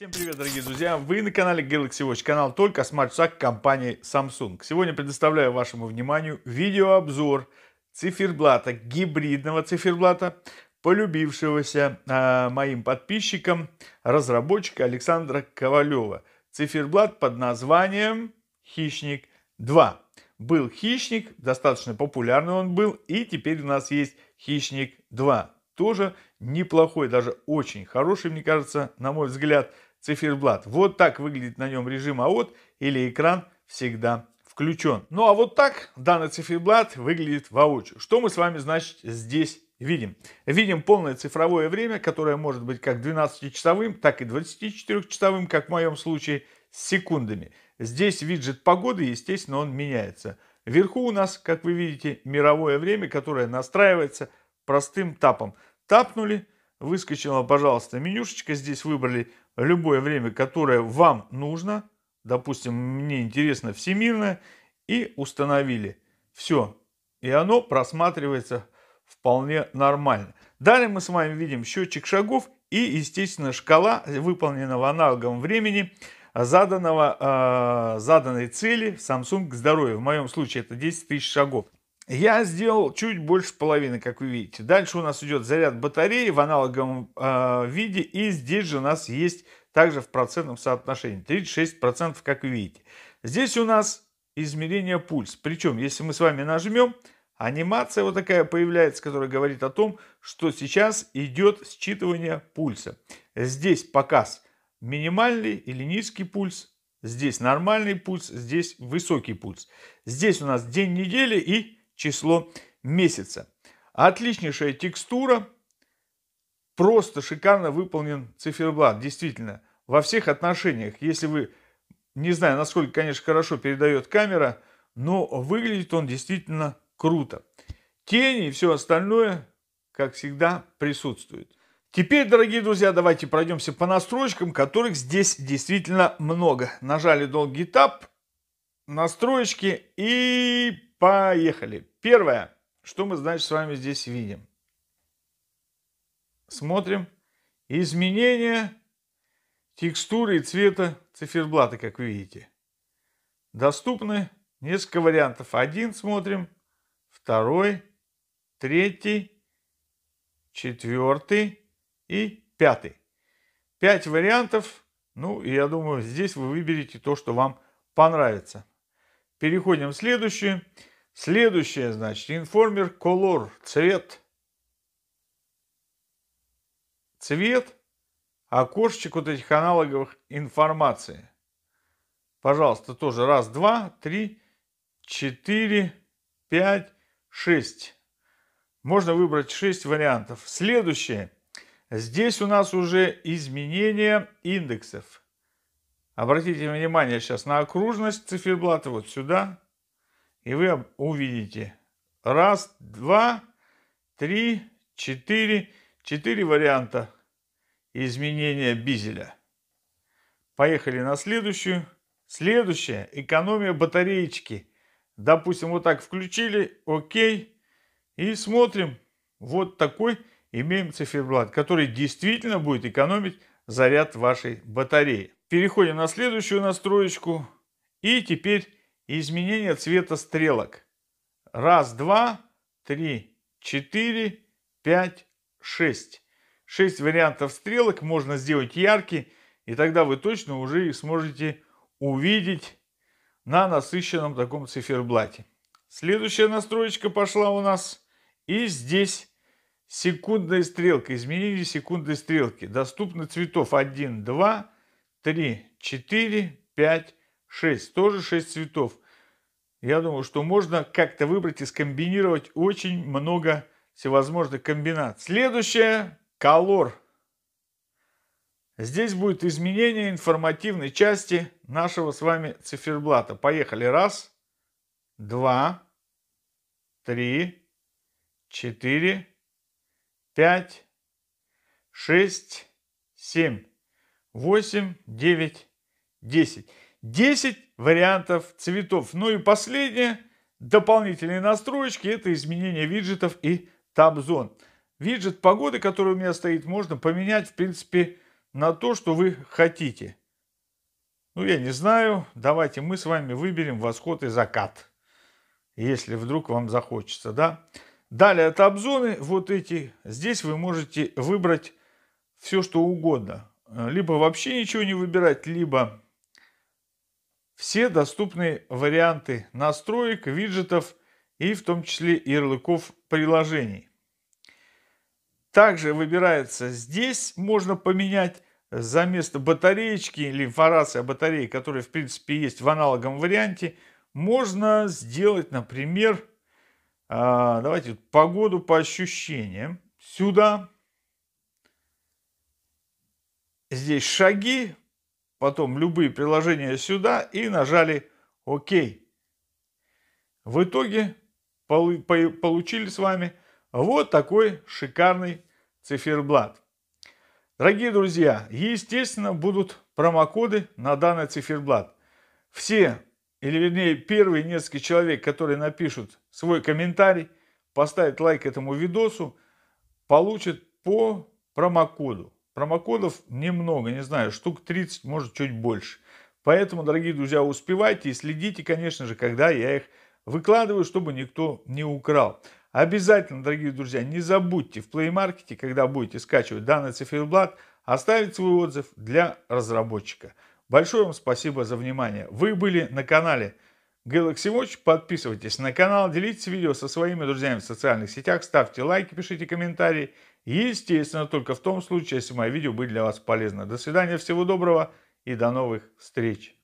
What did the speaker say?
Всем привет, дорогие друзья! Вы на канале Galaxy Watch, канал только смарт-шаг компании Samsung. Сегодня предоставляю вашему вниманию видеообзор циферблата, гибридного циферблата, полюбившегося э, моим подписчикам, разработчика Александра Ковалева. Циферблат под названием «Хищник 2». Был «Хищник», достаточно популярный он был, и теперь у нас есть «Хищник 2». Тоже неплохой, даже очень хороший, мне кажется, на мой взгляд, циферблат. Вот так выглядит на нем режим АОТ или экран всегда включен. Ну а вот так данный циферблат выглядит воочию. Что мы с вами, значит, здесь видим? Видим полное цифровое время, которое может быть как 12-часовым, так и 24-часовым, как в моем случае, с секундами. Здесь виджет погоды, естественно, он меняется. Вверху у нас, как вы видите, мировое время, которое настраивается простым тапом. Тапнули – Выскочила, пожалуйста, менюшечка. Здесь выбрали любое время, которое вам нужно. Допустим, мне интересно всемирное. И установили. Все. И оно просматривается вполне нормально. Далее мы с вами видим счетчик шагов и, естественно, шкала выполненного аналогом времени заданного, э, заданной цели Samsung здоровья. В моем случае это 10 тысяч шагов. Я сделал чуть больше половины, как вы видите. Дальше у нас идет заряд батареи в аналоговом э, виде. И здесь же у нас есть также в процентном соотношении. 36%, как вы видите. Здесь у нас измерение пульс. Причем, если мы с вами нажмем, анимация вот такая появляется, которая говорит о том, что сейчас идет считывание пульса. Здесь показ минимальный или низкий пульс. Здесь нормальный пульс, здесь высокий пульс. Здесь у нас день недели и число месяца. Отличнейшая текстура, просто шикарно выполнен циферблат, действительно, во всех отношениях. Если вы, не знаю, насколько, конечно, хорошо передает камера, но выглядит он действительно круто. Тени и все остальное, как всегда, присутствует. Теперь, дорогие друзья, давайте пройдемся по настройкам, которых здесь действительно много. Нажали долгий тап настроечки и поехали. Первое, что мы, значит, с вами здесь видим. Смотрим. Изменение текстуры и цвета циферблата, как вы видите. Доступны несколько вариантов. Один смотрим, второй, третий, четвертый и пятый. Пять вариантов. Ну, я думаю, здесь вы выберете то, что вам понравится. Переходим в следующую. Следующее, значит, информер color, цвет. Цвет окошечек вот этих аналоговых информации. Пожалуйста, тоже раз, два, три, четыре, пять, шесть. Можно выбрать шесть вариантов. Следующее. Здесь у нас уже изменение индексов. Обратите внимание сейчас на окружность циферблата, вот сюда. И вы увидите. Раз, два, три, четыре. Четыре варианта изменения бизеля. Поехали на следующую. Следующая. Экономия батареечки. Допустим, вот так включили. Окей. И смотрим. Вот такой имеем циферблат, который действительно будет экономить заряд вашей батареи. Переходим на следующую настроечку. И теперь изменение цвета стрелок. Раз, два, три, четыре, пять, шесть. Шесть вариантов стрелок можно сделать яркие, и тогда вы точно уже их сможете увидеть на насыщенном таком циферблате. Следующая настроечка пошла у нас. И здесь секундная стрелка, изменение секундной стрелки. Доступны цветов 1, 2, 3. 3, 4, 5, 6. Тоже 6 цветов. Я думаю, что можно как-то выбрать и скомбинировать очень много всевозможных комбинаций. Следующее – колор. Здесь будет изменение информативной части нашего с вами циферблата. Поехали. Раз, два, три, четыре, пять, шесть, семь. 8, 9, 10. 10 вариантов цветов. Ну и последнее, дополнительные настройки это изменение виджетов и табзон. Виджет погоды, который у меня стоит, можно поменять, в принципе, на то, что вы хотите. Ну, я не знаю. Давайте мы с вами выберем восход и закат. Если вдруг вам захочется, да? Далее табзоны, вот эти. Здесь вы можете выбрать все, что угодно. Э, либо вообще ничего не выбирать, либо все доступные варианты настроек, виджетов и в том числе ярлыков приложений. Также выбирается здесь, можно поменять за место батареечки или информация о батарее, которая в принципе есть в аналоговом варианте, можно сделать, например, а, давайте погоду по ощущениям сюда здесь шаги, потом любые приложения сюда и нажали ОК. В итоге получили с вами вот такой шикарный циферблат. Дорогие друзья, естественно, будут промокоды на данный циферблат. Все, или вернее первые несколько человек, которые напишут свой комментарий, поставят лайк этому видосу, получат по промокоду. Промокодов немного, не знаю, штук 30, может чуть больше. Поэтому, дорогие друзья, успевайте и следите, конечно же, когда я их выкладываю, чтобы никто не украл. Обязательно, дорогие друзья, не забудьте в Play Market, когда будете скачивать данный циферблат, оставить свой отзыв для разработчика. Большое вам спасибо за внимание. Вы были на канале Galaxy Watch. Подписывайтесь на канал, делитесь видео со своими друзьями в социальных сетях, ставьте лайки, пишите комментарии. Естественно, только в том случае, если мои видео были для вас полезны. До свидания, всего доброго и до новых встреч.